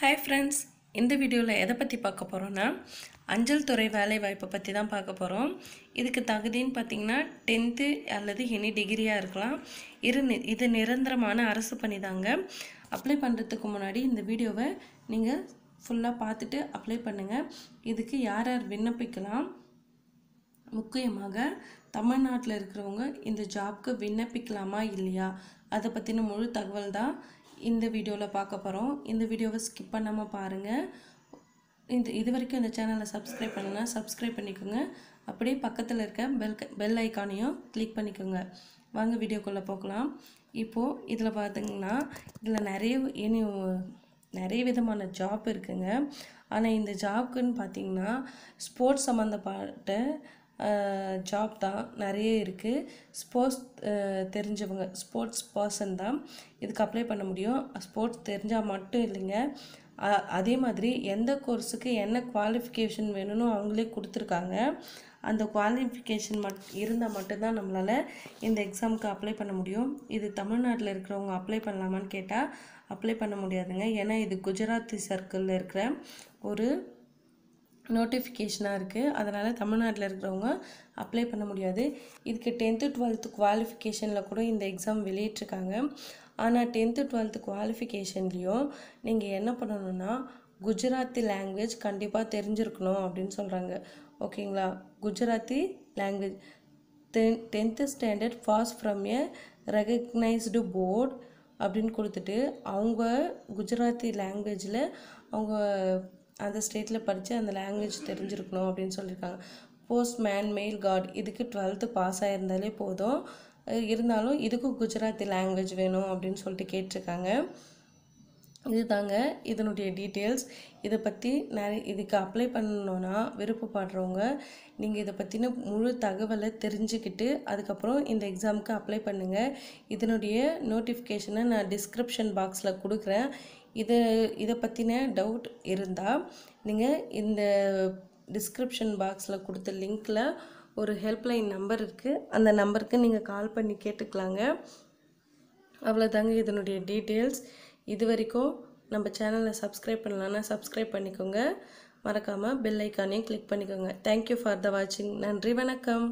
hi friends இந்த வீடியோவில் எதை பற்றி பார்க்க போகிறோன்னா அஞ்சல் துறை வேலை வாய்ப்பை பற்றி தான் பார்க்க போகிறோம் இதுக்கு தகுதின்னு பார்த்தீங்கன்னா டென்த்து அல்லது எனி டிகிரியாக இருக்கலாம் இரு இது நிரந்தரமான அரசு பணி தாங்க அப்ளை பண்ணுறதுக்கு முன்னாடி இந்த வீடியோவை நீங்கள் ஃபுல்லாக பார்த்துட்டு அப்ளை பண்ணுங்கள் இதுக்கு யார் யார் விண்ணப்பிக்கலாம் முக்கியமாக தமிழ்நாட்டில் இருக்கிறவங்க இந்த ஜாப்க்கு விண்ணப்பிக்கலாமா இல்லையா அதை பற்றின முழு தகவல் தான் இந்த வீடியோவில் பார்க்க போகிறோம் இந்த வீடியோவை ஸ்கிப் பண்ணாமல் பாருங்கள் இந்த இது வரைக்கும் இந்த சேனலை சப்ஸ்கிரைப் பண்ணால் சப்ஸ்கிரைப் பண்ணிக்கோங்க அப்படியே பக்கத்தில் இருக்க பெல் பெல் ஐக்கானையும் கிளிக் பண்ணிக்கோங்க வாங்க வீடியோக்குள்ளே போகலாம் இப்போது இதில் பார்த்திங்கன்னா இதில் நிறைய இனி நிறைய விதமான ஜாப் இருக்குங்க ஆனால் இந்த ஜாப்க்குன்னு பார்த்திங்கன்னா ஸ்போர்ட்ஸ் சம்மந்தப்பட்ட ஜாப் தான் நிறைய இருக்குது ஸ்போர்ட்ஸ் தெரிஞ்சவங்க ஸ்போர்ட்ஸ் பர்சன் தான் இதுக்கு அப்ளை பண்ண முடியும் ஸ்போர்ட்ஸ் தெரிஞ்சால் மட்டும் இல்லைங்க அதே மாதிரி எந்த கோர்ஸுக்கு என்ன குவாலிஃபிகேஷன் வேணும்னு அவங்களே கொடுத்துருக்காங்க அந்த குவாலிஃபிகேஷன் மட் இருந்தால் மட்டும்தான் நம்மளால் இந்த எக்ஸாமுக்கு அப்ளை பண்ண முடியும் இது தமிழ்நாட்டில் இருக்கிறவங்க அப்ளை பண்ணலாமான்னு கேட்டால் அப்ளை பண்ண முடியாதுங்க ஏன்னா இது குஜராத்தி சர்க்கிளில் இருக்கிற ஒரு நோட்டிஃபிகேஷனாக இருக்குது அதனால் தமிழ்நாட்டில் இருக்கிறவங்க அப்ளை பண்ண முடியாது இதுக்கு டென்த்து டுவெல்த்து குவாலிஃபிகேஷனில் கூட இந்த எக்ஸாம் வெளியிட்ருக்காங்க ஆனால் டென்த்து டுவெல்த்து குவாலிஃபிகேஷன்லேயும் நீங்கள் என்ன பண்ணணும்னா குஜராத்தி லாங்குவேஜ் கண்டிப்பாக தெரிஞ்சிருக்கணும் அப்படின்னு சொல்கிறாங்க ஓகேங்களா Gujarati language ten tenth standard pass from a recognized board அப்படின்னு கொடுத்துட்டு அவங்க குஜராத்தி லாங்குவேஜில் அவங்க அந்த ஸ்டேட்டில் படித்து அந்த லாங்குவேஜ் தெரிஞ்சிருக்கணும் அப்படின்னு சொல்லியிருக்காங்க போஸ்ட் மேன் மெயில் கார்டு இதுக்கு டுவெல்த்து பாஸ் ஆகியிருந்தாலே போதும் இருந்தாலும் இதுக்கும் குஜராத்தி லாங்குவேஜ் வேணும் அப்படின்னு சொல்லிட்டு கேட்டிருக்காங்க இது தாங்க இதனுடைய டீட்டெயில்ஸ் இதை பற்றி நிறைய இதுக்கு அப்ளை பண்ணணுன்னா விருப்பப்படுறவங்க நீங்கள் இதை பற்றின முழு தகவலை தெரிஞ்சுக்கிட்டு அதுக்கப்புறம் இந்த எக்ஸாமுக்கு அப்ளை பண்ணுங்கள் இதனுடைய நோட்டிஃபிகேஷனை நான் டிஸ்கிரிப்ஷன் பாக்ஸில் கொடுக்குறேன் இது இதை பற்றின டவுட் இருந்தால் நீங்கள் இந்த டிஸ்கிரிப்ஷன் பாக்ஸில் கொடுத்த லிங்க்கில் ஒரு ஹெல்ப்லைன் நம்பர் இருக்குது அந்த நம்பருக்கு நீங்கள் கால் பண்ணி கேட்டுக்கலாங்க அவ்வளோதாங்க இதனுடைய டீட்டெயில்ஸ் இது வரைக்கும் நம்ம சேனலை சப்ஸ்கிரைப் பண்ணலான்னா சப்ஸ்கிரைப் பண்ணிக்கோங்க மறக்காமல் பெல் ஐக்கானையும் கிளிக் பண்ணிக்கோங்க தேங்க்யூ ஃபார் த வாட்சிங் நன்றி வணக்கம்